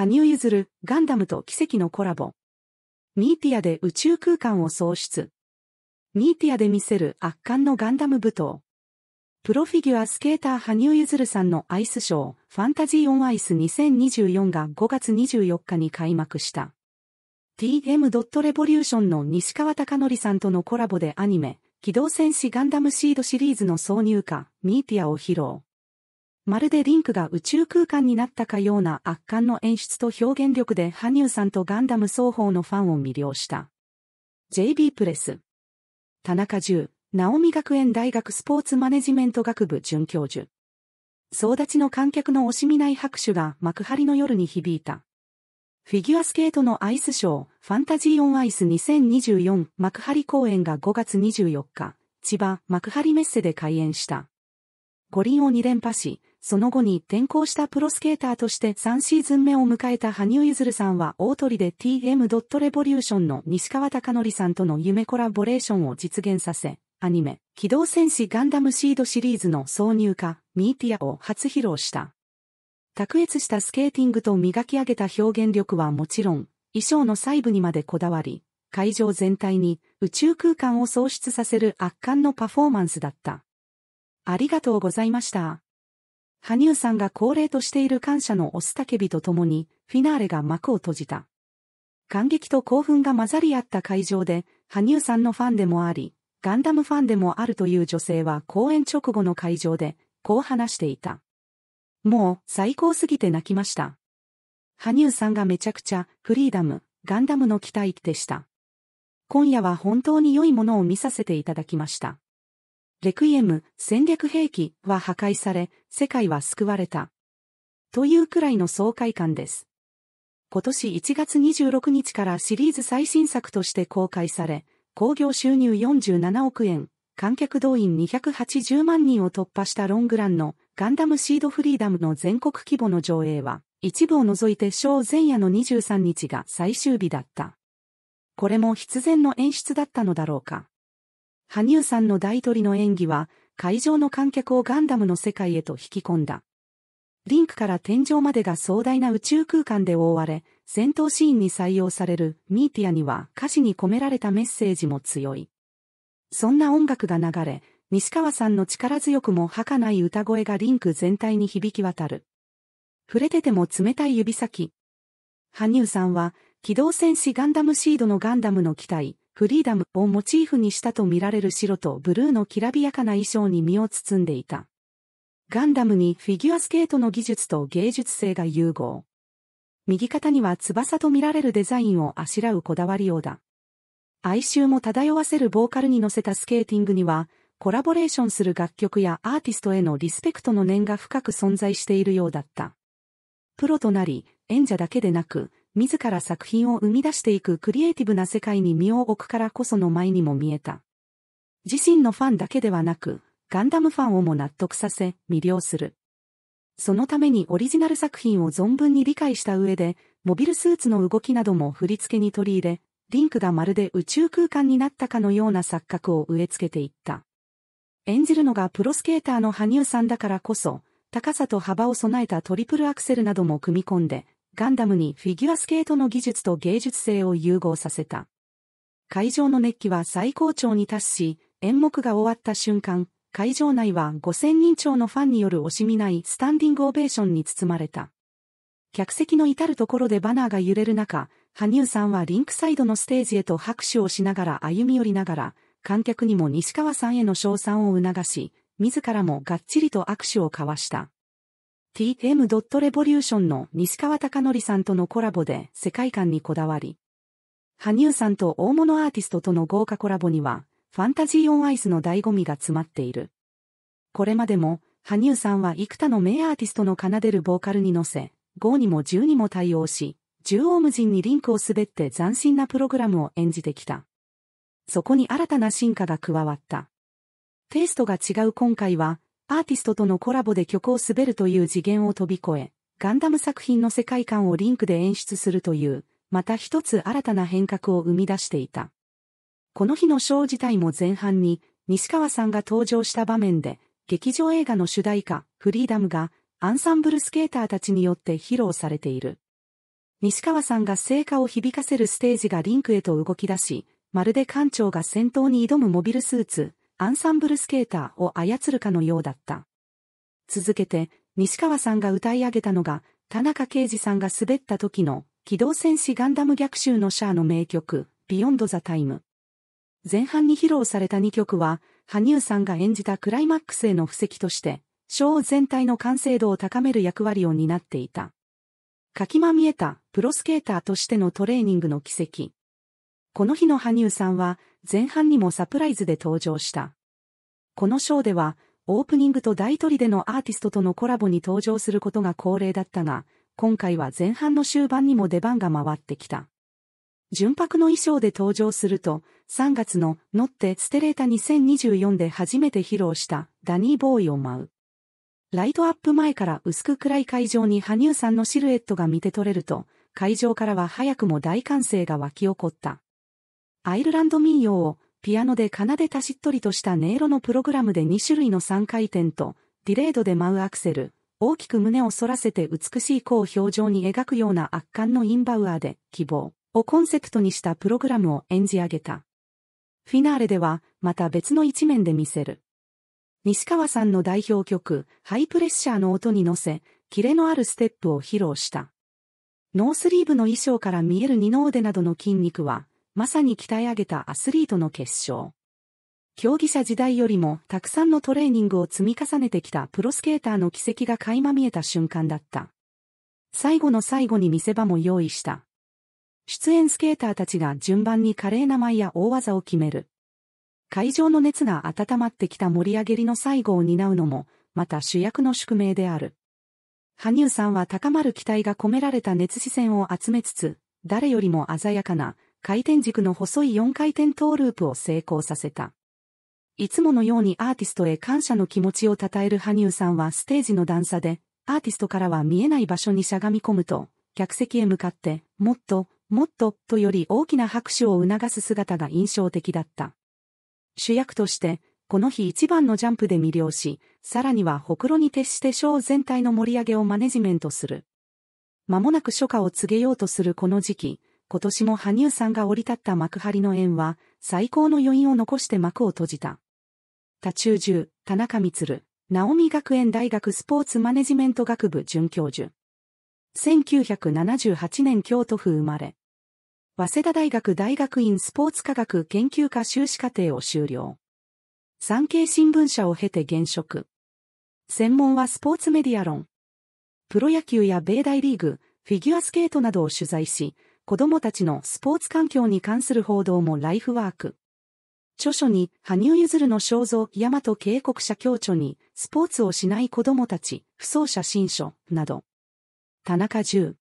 羽生結弦、ガンダムと奇跡のコラボ。ミーティアで宇宙空間を創出。ミーティアで見せる圧巻のガンダム舞踏。プロフィギュアスケーター羽生結弦さんのアイスショー、ファンタジーオンアイス2024が5月24日に開幕した。tm.revolution の西川貴則さんとのコラボでアニメ、機動戦士ガンダムシードシリーズの挿入歌、ミーティアを披露。まるでリンクが宇宙空間になったかような圧巻の演出と表現力で羽生さんとガンダム双方のファンを魅了した。JB プレス。田中十、直美学園大学スポーツマネジメント学部准教授。総立ちの観客の惜しみない拍手が幕張の夜に響いた。フィギュアスケートのアイスショー、ファンタジーオンアイス2024幕張公演が5月24日、千葉幕張メッセで開演した。五輪を2連覇し、その後に転校したプロスケーターとして3シーズン目を迎えた羽生結弦さんは大鳥で TM. レボリューションの西川貴則さんとの夢コラボレーションを実現させ、アニメ、機動戦士ガンダムシードシリーズの挿入歌、ミーティアを初披露した。卓越したスケーティングと磨き上げた表現力はもちろん、衣装の細部にまでこだわり、会場全体に宇宙空間を創出させる圧巻のパフォーマンスだった。ありがとうございました。羽生さんが恒例としている感謝のオスたけびとともに、フィナーレが幕を閉じた。感激と興奮が混ざり合った会場で、羽生さんのファンでもあり、ガンダムファンでもあるという女性は公演直後の会場で、こう話していた。もう、最高すぎて泣きました。羽生さんがめちゃくちゃ、フリーダム、ガンダムの期待でした。今夜は本当に良いものを見させていただきました。レクイエム戦略兵器は破壊され、世界は救われた。というくらいの爽快感です。今年1月26日からシリーズ最新作として公開され、興行収入47億円、観客動員280万人を突破したロングランのガンダムシードフリーダムの全国規模の上映は、一部を除いてー前夜の23日が最終日だった。これも必然の演出だったのだろうか。羽生さんの大リの演技は、会場の観客をガンダムの世界へと引き込んだ。リンクから天井までが壮大な宇宙空間で覆われ、戦闘シーンに採用されるミーティアには歌詞に込められたメッセージも強い。そんな音楽が流れ、西川さんの力強くも儚い歌声がリンク全体に響き渡る。触れてても冷たい指先。羽生さんは、機動戦士ガンダムシードのガンダムの機体、フリーダムをモチーフにしたとみられる白とブルーのきらびやかな衣装に身を包んでいた。ガンダムにフィギュアスケートの技術と芸術性が融合。右肩には翼と見られるデザインをあしらうこだわりようだ。哀愁も漂わせるボーカルに乗せたスケーティングには、コラボレーションする楽曲やアーティストへのリスペクトの念が深く存在しているようだった。プロとなり、演者だけでなく、自ら作品を生み出していくクリエイティブな世界に身を置くからこその前にも見えた。自身のファンだけではなく、ガンダムファンをも納得させ、魅了する。そのためにオリジナル作品を存分に理解した上で、モビルスーツの動きなども振り付けに取り入れ、リンクがまるで宇宙空間になったかのような錯覚を植え付けていった。演じるのがプロスケーターの羽生さんだからこそ、高さと幅を備えたトリプルアクセルなども組み込んで、ガンダムにフィギュアスケートの技術と芸術性を融合させた。会場の熱気は最高潮に達し、演目が終わった瞬間、会場内は5000人超のファンによる惜しみないスタンディングオベーションに包まれた。客席の至るところでバナーが揺れる中、羽生さんはリンクサイドのステージへと拍手をしながら歩み寄りながら、観客にも西川さんへの称賛を促し、自らもがっちりと握手を交わした。tm.revolution の西川貴則さんとのコラボで世界観にこだわり、羽生さんと大物アーティストとの豪華コラボには、ファンタジー・オン・アイスの醍醐味が詰まっている。これまでも、羽生さんは幾多の名アーティストの奏でるボーカルに乗せ、5にも10にも対応し、縦横無尽にリンクを滑って斬新なプログラムを演じてきた。そこに新たな進化が加わった。テイストが違う今回は、アーティストとのコラボで曲を滑るという次元を飛び越え、ガンダム作品の世界観をリンクで演出するという、また一つ新たな変革を生み出していた。この日のショー自体も前半に、西川さんが登場した場面で、劇場映画の主題歌、フリーダムが、アンサンブルスケーターたちによって披露されている。西川さんが成果を響かせるステージがリンクへと動き出し、まるで艦長が戦闘に挑むモビルスーツ、アンサンブルスケーターを操るかのようだった。続けて、西川さんが歌い上げたのが、田中啓二さんが滑った時の、機動戦士ガンダム逆襲のシャアの名曲、ビヨンドザタイム。前半に披露された2曲は、羽生さんが演じたクライマックスへの布石として、ショー全体の完成度を高める役割を担っていた。かきまみえたプロスケーターとしてのトレーニングの奇跡。この日の羽生さんは、前半にもサプライズで登場した。このショーでは、オープニングと大トリでのアーティストとのコラボに登場することが恒例だったが、今回は前半の終盤にも出番が回ってきた。純白の衣装で登場すると、3月のノッテステレータ2024で初めて披露したダニーボーイを舞う。ライトアップ前から薄く暗い会場に羽生さんのシルエットが見て取れると、会場からは早くも大歓声が沸き起こった。アイルランド民謡をピアノで奏でたしっとりとした音色のプログラムで2種類の3回転とディレードで舞うアクセル、大きく胸を反らせて美しい弧を表情に描くような圧巻のインバウアーで希望をコンセプトにしたプログラムを演じ上げた。フィナーレではまた別の一面で見せる。西川さんの代表曲、ハイプレッシャーの音に乗せ、キレのあるステップを披露した。ノースリーブの衣装から見える二の腕などの筋肉は、まさに鍛え上げたアスリートの結晶。競技者時代よりもたくさんのトレーニングを積み重ねてきたプロスケーターの軌跡が垣間見えた瞬間だった。最後の最後に見せ場も用意した。出演スケーターたちが順番に華麗な舞や大技を決める。会場の熱が温まってきた盛り上げりの最後を担うのも、また主役の宿命である。羽生さんは高まる期待が込められた熱視線を集めつつ、誰よりも鮮やかな、回転軸の細い4回転トーループを成功させた。いつものようにアーティストへ感謝の気持ちを称える羽生さんはステージの段差で、アーティストからは見えない場所にしゃがみ込むと、客席へ向かって、もっと、もっと、とより大きな拍手を促す姿が印象的だった。主役として、この日一番のジャンプで魅了し、さらにはほくろに徹してショー全体の盛り上げをマネジメントする。間もなく初夏を告げようとするこの時期、今年も羽生さんが降り立った幕張の縁は、最高の余韻を残して幕を閉じた。他中中、田中光、直美学園大学スポーツマネジメント学部准教授。1978年京都府生まれ。早稲田大学大学院スポーツ科学研究科修士課程を修了。産経新聞社を経て現職。専門はスポーツメディア論。プロ野球や米大リーグ、フィギュアスケートなどを取材し、子供たちのスポーツ環境に関する報道もライフワーク。著書に、羽生結弦の肖像、大和警告者共著に、スポーツをしない子供たち、不走者新書、など。田中十。